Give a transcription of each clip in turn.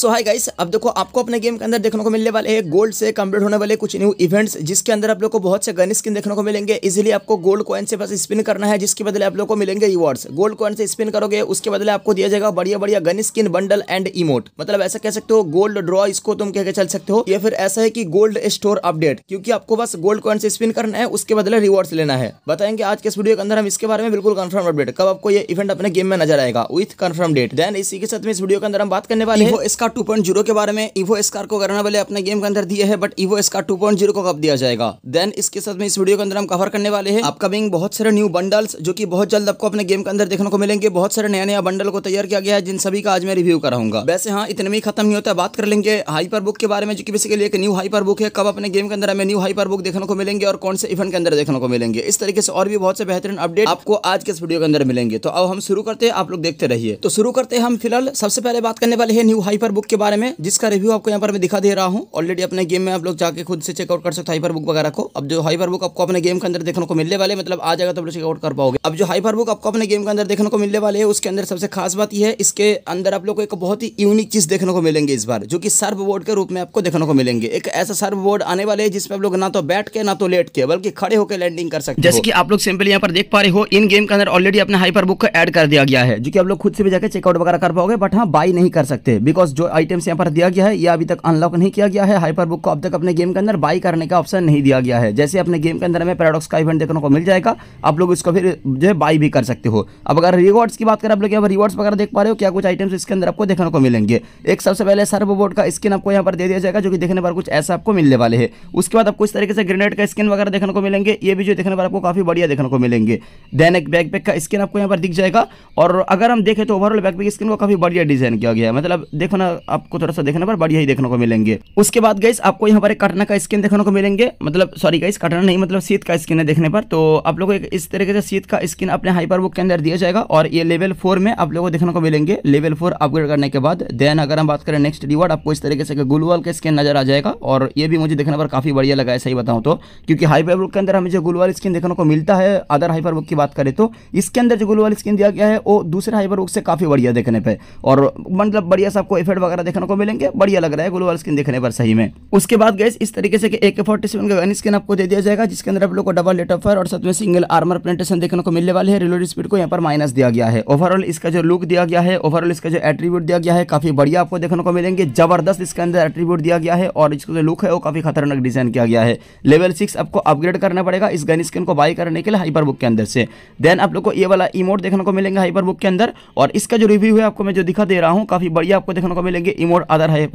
सो hi guys अब देखो आपको अपने गेम के अंदर देखने को मिलने वाले हैं गोल्ड से कंप्लीट होने वाले कुछ न्यू इवेंट्स जिसके अंदर आप लोग को बहुत से गन स्किन देखने को मिलेंगे इजिली आपको गोल्ड कॉइन से बस स्पिन करना है जिसके बदले आप लोग को मिलेंगे रिवॉर्ड्स गोल्ड कॉइन से स्पिन करोगे उसके बदले आपको दिया जाएगा बढ़िया बढ़िया gun skin bundle and emote मतलब ऐसा कह सकते हो गोल्ड ड्रॉ इसको तुम कह चल सकते हो या फिर ऐसा है कि गोल्ड स्टोर अपडेट क्योंकि आपको बस गोल्ड कॉइन से स्पिन करना है उसके बदले रिवॉर्ड्स लेना है बताएंगे आज के वीडियो के अंदर हम इसके बारे में बिल्कुल कन्फर्म अपडेट कब आपको ये इवेंट अपने गेम में नजर आएगा विथ कंफर्म डेट देन इसी के साथ में इस वीडियो के अंदर हम बात करने वाले हैं इसका स्कार 2.0 के बारे में इवो स्कार को करना वाले अपने गेम के अंदर दिए है बट इवो स्कार 2.0 को कब दिया जाएगा देन इसके साथ में इस वीडियो के अंदर हम कवर करने वाले हैं अपकमिंग बहुत सारे न्यू बंडल्स जो कि बहुत जल्द आपको अपने गेम के अंदर देखने को मिलेंगे बहुत सारे नया नया बंडल को तैयार किया गया है जिन सभी का आज मैं रिव्यू कराऊंगा वैसे हाँ इतने भी खत्म नहीं होता बात कर लेंगे हाइपर बुक के बारे में जो कि बेसिकली एक न्यू हाइपर बुक है कब अपने गेम के अंदर हमें न्यू हाइपर बुक देखने को मिलेंगे और कौन से इवेंट के अंदर देखने को मिलेंगे इस तरीके से और भी बहुत से बेहतरीन अपडेट आपको आज के इस वीडियो के अंदर मिलेंगे तो अब हम शुरू करते हैं आप लोग देखते रहिए तो शुरू करते हैं हम फिलहाल सबसे पहले बात करने वाले हैं न्यू हाइपर बुक बुक के बारे में जिसका रिव्यू आपको यहाँ पर मैं दिखा दे रहा हूँ ऑलरेडी अपने गेम में आप लोग जाके खुद से चेकआउट कर सकते हो हाइपर बुक वगैरह को अब जो हाइपर बुक आपको अपने गेम के अंदर देखने को मिलने वाले मतलब आ जाएगा तो आप लोग चेकआउट कर पाओगे अब जो हाइपर बुक आपको अपने गेम के अंदर देखने को मिलने वाले उसके अंदर सबसे खास बात यह है इसके अंदर आप लोग को एक बहुत ही यूनिक चीज देखने को मिलेंगे इस बार जो कि सर्व बोर्ड के रूप में आपको देखने को मिलेंगे एक ऐसा सर्व बोर्ड आने वाले है जिसमें आप लोग ना तो बैठ के ना तो लेट के बल्कि खड़े होकर लैंडिंग कर सकते जैसे कि आप लोग सिंपल यहाँ पर देख पा रहे हो इन गेम के अंदर ऑलरेडी अपने हाइपर बुक को एड कर दिया गया है जो कि आप लोग खुद से भी जाकर चेकआउट वगैरह कर पाओगे बट हाँ बाई नहीं कर सकते बिकॉज जो आइटम्स यहाँ पर दिया गया है यह अभी तक अनलॉक नहीं किया गया है हाइपर बुक को अब तक अपने गेम के अंदर बाई करने का ऑप्शन नहीं दिया गया है जैसे अपने गेम के अंदर हमें पैराडॉक्स का इवेंट देखने को मिल जाएगा आप लोग इसको फिर जो है बाई भी कर सकते हो अब अगर रिवॉर्ड्स की बात करें आप लोग यहाँ पर रिवॉर्ड्स वगैरह देख पा रहे हो क्या कुछ आइटम्स इसके अंदर आपको देखने को मिलेंगे एक सबसे पहले सर्व बोर्ड का स्किन आपको यहाँ पर दे दिया जाएगा जो कि देखने पर कुछ ऐसा आपको मिलने वाले है उसके बाद आपको इस तरीके से ग्रेनेड का स्किन वगैरह देखने को मिलेंगे ये भी जो देखने पर आपको काफी बढ़िया देखने को मिलेंगे देन एक बैकपैक का स्किन आपको यहाँ पर दिख जाएगा और अगर हम देखें तो ओवरऑल बैकपैक स्किन को काफी बढ़िया डिजाइन किया गया है मतलब देखो ना आपको थोड़ा सा देखने पर बढ़िया ही देखने को मिलेंगे उसके बाद गाइस आपको यहाँ पर एक कटना का स्किन देखने को मिलेंगे मतलब सॉरी गाइस कटना नहीं मतलब सीत का स्किन है देखने पर तो आप लोग एक इस तरीके से सीत का स्किन अपने हाइपर बुक के अंदर दिया जाएगा और ये लेवल फोर में आप लोगों को देखने को मिलेंगे लेवल फोर अपग्रेड करने के बाद देन अगर हम बात करें नेक्स्ट रिवॉर्ड आपको इस तरीके से गुलवाल का स्किन नजर आ जाएगा और ये भी मुझे देखने पर काफी बढ़िया लगा है सही बताऊँ तो क्योंकि हाइपर बुक के अंदर हमें जो गुलवाल स्किन देखने को मिलता है अदर हाइपर बुक की बात करें तो इसके अंदर जो गुलवाल स्किन दिया गया है वो दूसरे हाइपर बुक से काफी बढ़िया देखने पर और मतलब बढ़िया सा आपको इफेक्ट वगैरह देखने को मिलेंगे बढ़िया लग रहा है ग्लोबल स्किन देखने पर सही में उसके बाद गैस इस तरीके से ए के फोर्टी सेवन का गन स्किन आपको दे दिया जाएगा जिसके अंदर आप लोग को डबल लेटर ऑफर और साथ में सिंगल आर्मर प्लेटेशन देखने को मिलने वाले है रिलोड स्पीड को यहाँ पर माइनस दिया गया है ओवरऑल इसका जो लुक दिया गया है ओवरऑल इसका जो एट्रीब्यूट दिया गया है काफी बढ़िया आपको देखने को मिलेंगे जबरदस्त इसके अंदर एट्रीब्यूट दिया गया है और इसका जो लुक है वो काफी खतरनाक डिजाइन किया गया है लेवल सिक्स आपको अपग्रेड करना पड़ेगा इस गन स्किन को बाई करने के लिए हाइपर बुक के अंदर से देन आप लोग को ये वाला इमोट देखने को मिलेंगे हाइपर बुक के अंदर और इसका जो रिव्यू है आपको मैं जो दिखा दे रहा हूँ काफी बढ़िया आपको देखने को मिलेंगे इमोट अदर हाई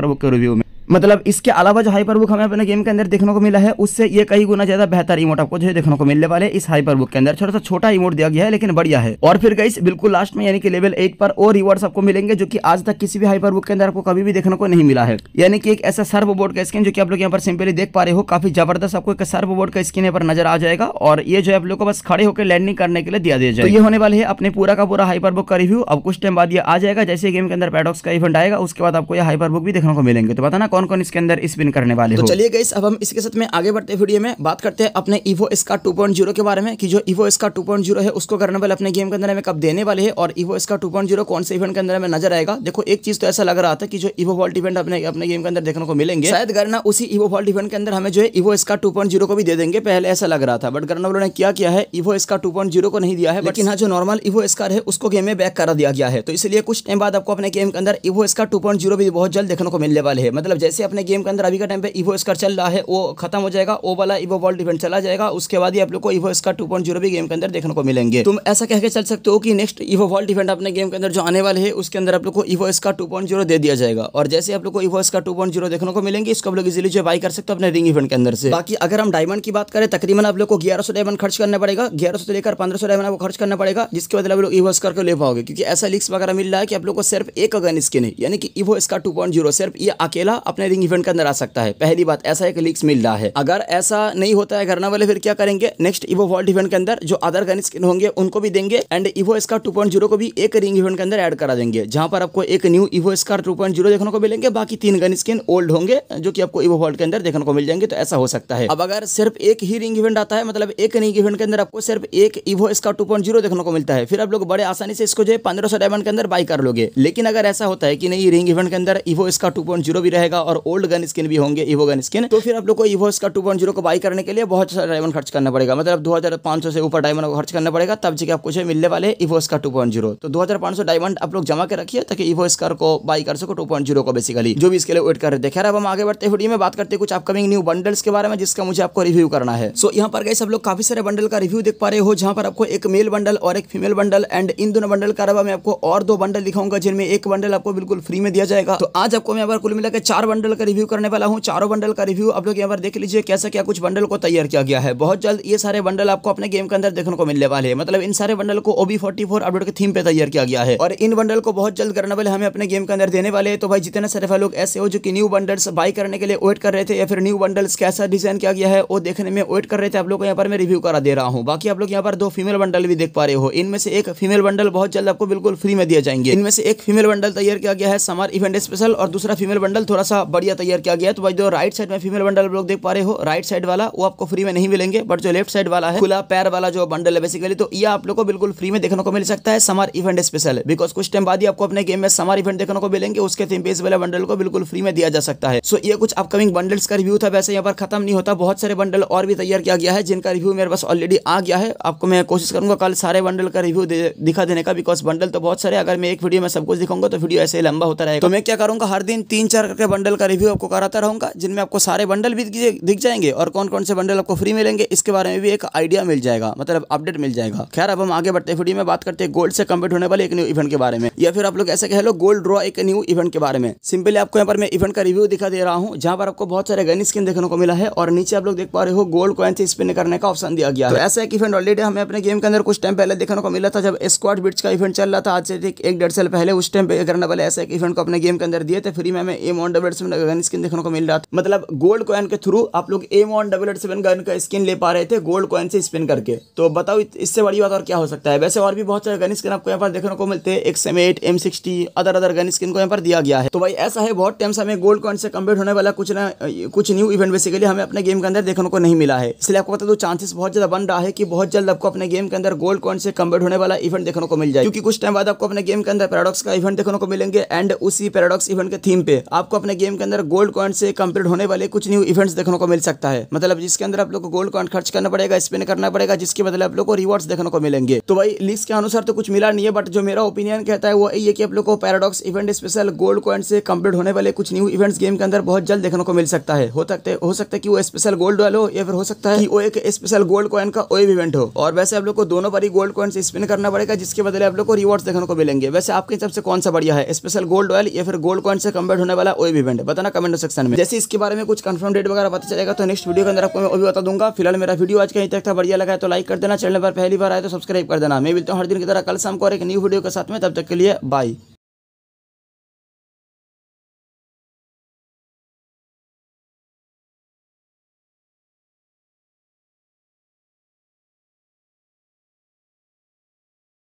प्रभु के रिव्यू में मतलब इसके अलावा जो हाइपर बुक हमें अपने गेम के अंदर देखने को मिला है उससे ये कई गुना ज्यादा बेहतर इमोट आपको जो है देखने को मिलने वाले इस हाइपर बुक के अंदर छोटा सा छोटा इमोट दिया गया है लेकिन बढ़िया है और फिर गई बिल्कुल लास्ट में यानी कि लेवल एट पर और रिवॉर्ड्स आपको मिलेंगे जो कि आज तक किसी भी हाइपर बुक के अंदर आपको कभी भी देखने को नहीं मिला है यानी कि एक ऐसा सर्व बोर्ड का स्किन जो कि आप लोग यहाँ पर सिंपली देख पा रहे हो काफी जबरदस्त आपको एक सर्व बोर्ड का स्किन यहाँ पर नजर आ जाएगा और ये जो है आप लोग को बस खड़े होकर लैंडिंग करने के लिए दिया दिया जाए तो ये होने वाले है अपने पूरा का पूरा हाइपर बुक का रिव्यू अब कुछ टाइम बाद ये आ जाएगा जैसे गेम के अंदर पैडॉक्स का इवेंट आएगा उसके बाद आपको ये हाइपर बुक भी देखने को मिलेंगे तो बताना कौन कौन इसके अंदर स्पिन करने वाले तो चलिए गई अब हम इसके साथ में आगे बढ़ते वीडियो में बात करते हैं अपने इवो इसका टू पॉइंट जीरो के बारे में कि जो इवो इसका टू पॉइंट जीरो है उसको करने वाले अपने गेम के अंदर हमें कब देने वाले हैं और इवो इसका टू पॉइंट जीरो कौन से इवेंट के अंदर हमें नजर आएगा देखो एक चीज तो ऐसा लग रहा था कि जो इवो वॉल्ट इवेंट अपने अपने गेम के अंदर देखने को मिलेंगे शायद गरना उसी इवो वॉल्ट इवेंट के अंदर हमें जो है इवो इसका टू पॉइंट जीरो को भी दे देंगे पहले ऐसा लग रहा था बट गरना ने क्या किया है इवो इसका टू पॉइंट जीरो को नहीं दिया है लेकिन हाँ जो नॉर्मल इवो इसकार है उसको गेम में बैक करा दिया गया है तो इसलिए कुछ टाइम बाद आपको अपने गेम के अंदर इवो इसका टू पॉइंट जीरो भी बहुत जल्द देखने को मिलने वाले है मतलब जैसे अपने गेम के अंदर अभी का टाइम पे इवो स्कर चल रहा है वो खत्म हो जाएगा वो वाला इवो वर्ल्ड इवेंट चला जाएगा उसके बाद ही आप लोग को Evo scar two point zero भी गेम के अंदर देखने को मिलेंगे तुम ऐसा कहकर चल सकते हो कि नेक्स्ट इवो वर्ल्ड इवेंट अपने गेम के अंदर जो आने वाले है उसके अंदर आप लोग को Evo scar two point zero दे दिया जाएगा और जैसे आप लोग को Evo scar two point zero देखने को मिलेंगे इसको आप लोग इजिली जो बाई कर सकते हो अपने रिंग इवेंट के अंदर से बाकी अगर हम डायमंड की बात करें तकरीबन आप लोग को ग्यारह डायमंड खर्च करना पड़ेगा ग्यारह से लेकर पंद्रह सौ डायमंड खर्च करना पड़ेगा जिसके बाद आप लोग इवो स्कर को ले पाओगे क्योंकि ऐसा लिक्स वगैरह मिल रहा है कि आप लोग को सिर्फ एक अगन स्किन है यानी कि इवो स्का टू सिर्फ ये अकेला अपने रिंग इवेंट के अंदर आ सकता है पहली बात ऐसा एक लीक्स मिल रहा है अगर ऐसा नहीं होता है करने वाले फिर क्या करेंगे नेक्स्ट इवो वर्ल्ड इवेंट के अंदर जो अदर गन स्किन होंगे उनको भी देंगे एंड इवो स्कार टू को भी एक रिंग इवेंट के अंदर एड करा देंगे जहां पर आपको एक न्यू इवो स्कार 2.0 देखने को मिलेंगे बाकी तीन गन स्किन ओल्ड होंगे जो की आपको इवो वर्ल्ड के अंदर देखने को मिल जाएंगे तो ऐसा हो सकता है अब अगर सिर्फ एक ही रिंग इवेंट आता है मतलब एक रिंग इवेंट के अंदर आपको सिर्फ एक इवो स्कार टू देखने को मिलता है फिर आप लोग बड़े आसानी से इसको जो है पंद्रह डायमंड के अंदर बाई कर लोगे लेकिन अगर ऐसा होता है कि नहीं रिंग इवेंट के अंदर इवो इसका टू भी रहेगा और ओल्ड गन स्किन भी होंगे ईवो गन स्किन तो फिर आप लोग को ईवो इसका टू पॉइंट जीरो को बाई करने के लिए बहुत सारा डायमंड खर्च करना पड़ेगा मतलब दो हज़ार पांच सौ से ऊपर डायमंड को खर्च करना पड़ेगा तब जाके आपको मिलने वाले ईवो इसका टू पॉइंट जीरो तो दो हज़ार पांच सौ डायमंड आप लोग जमा के रखिए ताकि ईवो स्कार को बाई कर सको टू पॉइंट जीरो को बेसिकली जो भी इसके लिए वेट कर रहे थे खैर अब हम आगे बढ़ते वीडियो में बात करते हैं कुछ अपकमिंग न्यू बंडल्स के बारे में जिसका मुझे आपको रिव्यू करना है सो यहाँ पर गए सब लोग काफी सारे बंडल का रिव्यू देख पा रहे हो जहाँ पर आपको एक मेल बंडल और एक फीमेल बंडल एंड इन दोनों बंडल का अलावा मैं आपको और दो बंडल दिखाऊंगा जिनमें एक बंडल आपको बिल्कुल फ्री में दिया जाएगा तो आज आपको मैं कुल मिलाकर चार बंडल का रिव्यू करने वाला हूँ चारों बंडल का रिव्यू आप लोग यहाँ पर देख लीजिए कैसा क्या कुछ बंडल को तैयार किया गया है बहुत जल्द ये सारे बंडल आपको अपने गेम के अंदर देखने को मिलने वाले हैं मतलब इन सारे बंडल को ओबी फोर्टी फोर अपडेट के थीम पे तैयार किया गया है और इन बंडल को बहुत जल्द करने वाले हमें अपने गेम के अंदर देने वाले हैं तो भाई जितने सारे लोग ऐसे हो जो कि न्यू बंडल्स बाई करने के लिए वेट कर रहे थे या फिर न्यू बंडल्स कैसा डिजाइन किया गया है वो देखने में वेट कर रहे थे आप लोग को यहाँ पर मैं रिव्यू करा दे रहा हूँ बाकी आप लोग यहाँ पर दो फीमेल बंडल भी देख पा रहे हो इनमें से एक फीमेल बंडल बहुत जल्द आपको बिल्कुल फ्री में दिया जाएंगे इनमें से एक फीमेल बंडल तैयार किया गया है समर इवेंट स्पेशल और दूसरा फीमेल बंडल थोड़ा सा बढ़िया तैयार किया गया है तो भाई जो राइट साइड में फीमेल बंडल लोग देख पा रहे हो राइट साइड वाला वो आपको फ्री में नहीं मिलेंगे बट जो लेफ्ट साइड वाला है खुला पैर वाला जो बंडल है बेसिकली तो ये आप लोग को बिल्कुल फ्री में देखने को मिल सकता है समर इवेंट स्पेशल बिकॉज कुछ टाइम बाद ही आपको अपने गेम में समर इवेंट देखने को मिलेंगे उसके थीम बेस वाले बंडल को बिल्कुल फ्री में दिया जा सकता है सो ये कुछ अपकमिंग बंडल्स का रिव्यू था वैसे यहाँ पर खत्म नहीं होता बहुत सारे बंडल और भी तैयार किया गया है जिनका रिव्यू मेरे पास ऑलरेडी आ गया है आपको मैं कोशिश करूंगा कल सारे बंडल का रिव्यू दिखा देने का बिकॉज बंडल तो बहुत सारे अगर मैं एक वीडियो में सब कुछ दिखाऊंगा तो वीडियो ऐसे लंबा होता रहेगा तो मैं क्या करूंगा हर दिन तीन चार करके बंडल बंडल का रिव्यू आपको कराता रहूँगा जिनमें आपको सारे बंडल भी दिख जाएंगे और कौन कौन से बंडल आपको फ्री मिलेंगे इसके बारे में भी एक आइडिया मिल जाएगा मतलब अपडेट मिल जाएगा खैर अब हम आगे बढ़ते हैं वीडियो में बात करते हैं गोल्ड से कम्पीट होने वाले एक न्यू इवेंट के बारे में या फिर आप लोग ऐसे कह लो गोल्ड ड्रॉ एक न्यू इवेंट के बारे में सिंपली आपको यहाँ पर मैं इवेंट का रिव्यू दिखा दे रहा हूँ जहाँ पर आपको बहुत सारे गन स्किन देखने को मिला है और नीचे आप लोग देख पा रहे हो गोल्ड कॉइन से स्पिन करने का ऑप्शन दिया गया है तो- ऐसा एक इवेंट ऑलरेडी हमें अपने गेम के अंदर कुछ टाइम पहले देखने को मिला था जब स्क्वाड बिट्स का इवेंट चल रहा था आज से एक डेढ़ साल पहले उस टाइम पे करने वाले ऐसे एक इवेंट को अपने गेम के अंदर दिए थे फ्री में M one W eight seven gun skin देखने को मिल रहा था मतलब गोल्ड कॉइन के थ्रू आप लोग M one double eight seven gun का स्किन ले पा रहे थे गोल्ड कॉइन से स्पिन करके तो बताओ इससे बड़ी बात और क्या हो सकता है वैसे और भी बहुत सारे गन स्किन आपको यहाँ पर देखने को मिलते हैं X M eight M sixty other other gun skin को यहाँ पर दिया गया है तो भाई ऐसा है बहुत टाइम से हमें गोल्ड कॉइन से कम्प्लीट होने वाला कुछ ना कुछ न्यू इवेंट बेसिकली हमें अपने गेम के अंदर देखने को नहीं मिला है इसलिए आपको बता दो चांसेस बहुत ज्यादा बन रहा है कि बहुत जल्द आपको अपने गेम के अंदर गोल्ड कॉइन से कम्प्लीट होने वाला इवेंट देखने को मिल जाए क्योंकि कुछ टाइम बाद आपको अपने गेम के अंदर पैराडॉक्स का इवेंट देखने को मिलेंगे एंड उसी पैराडॉक्स इवेंट के थीम पे आपको अपने गेम के अंदर गोल्ड कॉइन से कंप्लीट होने वाले कुछ न्यू इवेंट्स देखने को मिल सकता है मतलब जिसके अंदर आप लोग को गोल्ड कॉइन खर्च करना पड़ेगा स्पिन करना पड़ेगा जिसके बदले आप लोग को रिवॉर्ड्स देखने को मिलेंगे तो भाई लिस्ट के अनुसार तो कुछ मिला नहीं है बट जो मेरा ओपिनियन कहता है वो ये कि आप लोग को paradox event special gold coin से कंप्लीट होने वाले कुछ न्यू इवेंट्स गेम के अंदर बहुत जल्द देखने को मिल सकता है हो सकते हो सकता है कि वो स्पेशल गोल्ड वाले हो या फिर हो सकता है कि वो एक स्पेशल गोल्ड कॉइन का ओएव इवेंट हो और वैसे आप लोग को दोनों बारी गोल्ड कॉइन स्पिन करना पड़ेगा जिसके बदले आप लोग को रिवॉर्ड्स देखने को मिलेंगे वैसे आपके हिसाब से कौन सा बढ़िया है स्पेशल गोल्ड ऑयल या फिर गोल्ड कॉइन से कंप्लीट होने वाला ओएव इवेंट कमेंट बताना कमेंट सेक्शन में जैसे इसके बारे में कुछ कंफर्म डेट वगैरह पता चलेगा तो नेक्स्ट वीडियो के अंदर आपको मैं वो भी बता दूंगा फिलहाल मेरा वीडियो आज कहीं तक था बढ़िया लगा है तो लाइक कर देना चैनल पर पहली बार आए तो सब्सक्राइब कर देना मैं मिलता हूँ हर दिन की तरह कल शाम को और एक न्यू वीडियो के साथ में तब तक के लिए बाय